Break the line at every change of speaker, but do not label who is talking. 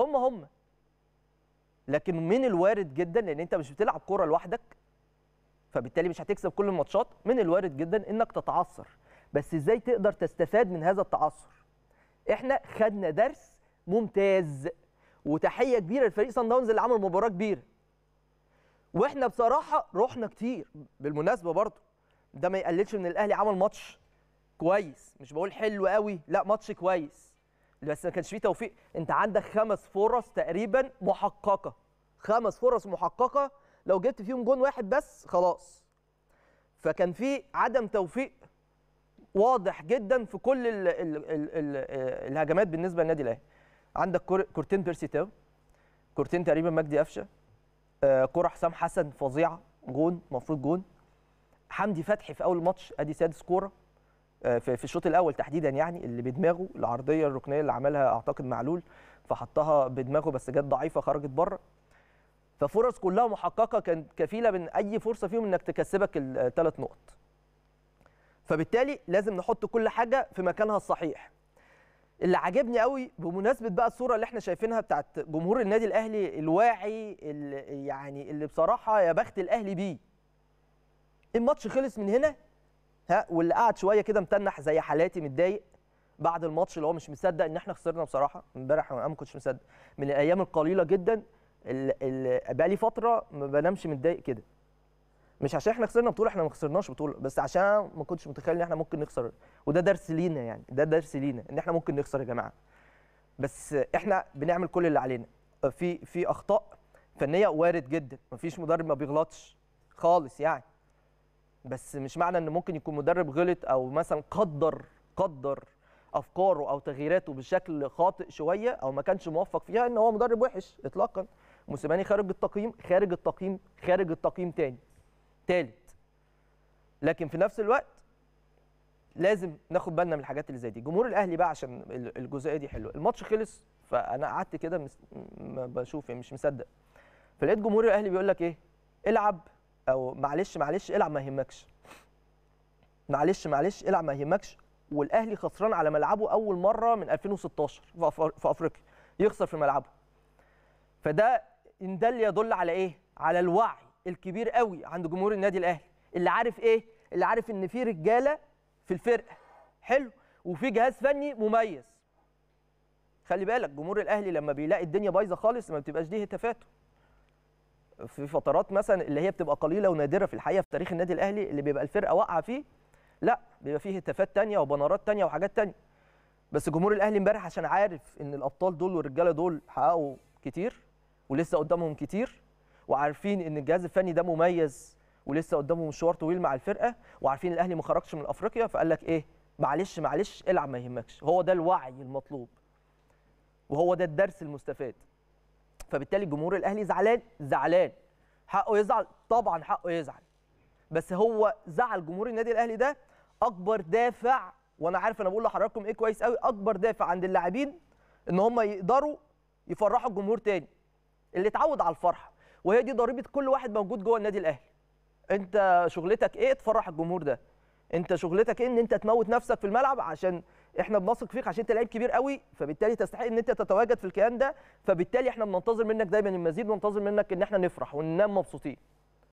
هم هم لكن من الوارد جدا لان انت مش بتلعب كوره لوحدك فبالتالي مش هتكسب كل الماتشات من الوارد جدا انك تتعثر بس ازاي تقدر تستفاد من هذا التعثر احنا خدنا درس ممتاز وتحيه كبيره لفريق سان داونز اللي عمل مباراه كبيره واحنا بصراحه رحنا كتير بالمناسبه برضه ده ما يقللش ان الاهلي عمل ماتش كويس مش بقول حلو قوي لا ماتش كويس بس ما كانش فيه توفيق انت عندك خمس فرص تقريبا محققه خمس فرص محققه لو جبت فيهم جون واحد بس خلاص فكان في عدم توفيق واضح جدا في كل الـ الـ الـ الـ الهجمات بالنسبه للنادي الاهلي عندك كورتين بيرسيتاو كورتين تقريبا مجدي قفشه آه، كره حسام حسن فظيعه جون المفروض جون حمدي فتحي في اول ماتش ادي سادس كوره آه، في الشوط الاول تحديدا يعني اللي بدماغه العرضيه الركنيه اللي عملها اعتقد معلول فحطها بدماغه بس جت ضعيفه خرجت بره ففرص كلها محققه كانت كفيله من اي فرصه فيهم انك تكسبك الثلاث آه، نقط فبالتالي لازم نحط كل حاجه في مكانها الصحيح اللي عجبني قوي بمناسبه بقى الصوره اللي احنا شايفينها بتاعت جمهور النادي الاهلي الواعي اللي يعني اللي بصراحه يا بخت الاهلي بيه الماتش خلص من هنا ها واللي قعد شويه كده متنح زي حالاتي متضايق بعد الماتش اللي هو مش مصدق ان احنا خسرنا بصراحه امبارح انا ما كنتش مصدق من الايام القليله جدا اللي بقى لي فتره ما بنامش متضايق كده مش عشان احنا خسرنا بطوله احنا ما خسرناش بطوله بس عشان ما كنتش متخيل ان احنا ممكن نخسر وده درس لينا يعني ده درس لينا ان احنا ممكن نخسر يا جماعه بس احنا بنعمل كل اللي علينا في في اخطاء فنيه وارد جدا مفيش مدرب ما بيغلطش خالص يعني بس مش معنى ان ممكن يكون مدرب غلط او مثلا قدر قدر افكاره او تغييراته بشكل خاطئ شويه او ما كانش موفق فيها ان هو مدرب وحش اطلاقا موسيماني خارج التقييم خارج التقييم خارج التقييم تاني تالت لكن في نفس الوقت لازم ناخد بالنا من الحاجات اللي زي دي جمهور الاهلي بقى عشان الجزئيه دي حلوه الماتش خلص فانا قعدت كده بشوف بشوف يعني مش مصدق فلقيت جمهور الاهلي بيقول لك ايه العب او معلش معلش العب ما يهمكش معلش معلش العب ما يهمكش والاهلي خسران على ملعبه اول مره من 2016 في افريقيا يخسر في ملعبه فده ان ده اللي يدل على ايه على الوعي الكبير قوي عند جمهور النادي الاهلي اللي عارف ايه اللي عارف ان في رجاله في الفرقه حلو وفي جهاز فني مميز خلي بالك جمهور الاهلي لما بيلاقي الدنيا بايظه خالص ما بتبقاش دي هتافاته في فترات مثلا اللي هي بتبقى قليله ونادره في الحقيقه في تاريخ النادي الاهلي اللي بيبقى الفرقه واقعه فيه لا بيبقى فيه هتافات ثانيه وبنارات ثانيه وحاجات ثانيه بس جمهور الاهلي امبارح عشان عارف ان الابطال دول والرجاله دول حققوا كتير ولسه قدامهم كتير وعارفين ان الجهاز الفني ده مميز ولسه قدامه مشوار طويل مع الفرقه وعارفين الاهلي ما خرجش من افريقيا فقال لك ايه معلش معلش العب ما يهمكش هو ده الوعي المطلوب وهو ده الدرس المستفاد فبالتالي جمهور الاهلي زعلان زعلان حقه يزعل طبعا حقه يزعل بس هو زعل جمهور النادي الاهلي ده اكبر دافع وانا عارف انا بقول لحضراتكم ايه كويس قوي اكبر دافع عند اللاعبين ان هم يقدروا يفرحوا الجمهور تاني اللي اتعود على الفرحه وهي دي ضريبه كل واحد موجود جوه النادي الاهلي انت شغلتك ايه تفرح الجمهور ده انت شغلتك ايه ان انت تموت نفسك في الملعب عشان احنا بنثق فيك عشان انت لعيب كبير قوي فبالتالي تستحق ان انت تتواجد في الكيان ده فبالتالي احنا بننتظر منك دايما المزيد وننتظر منك ان احنا نفرح وننام مبسوطين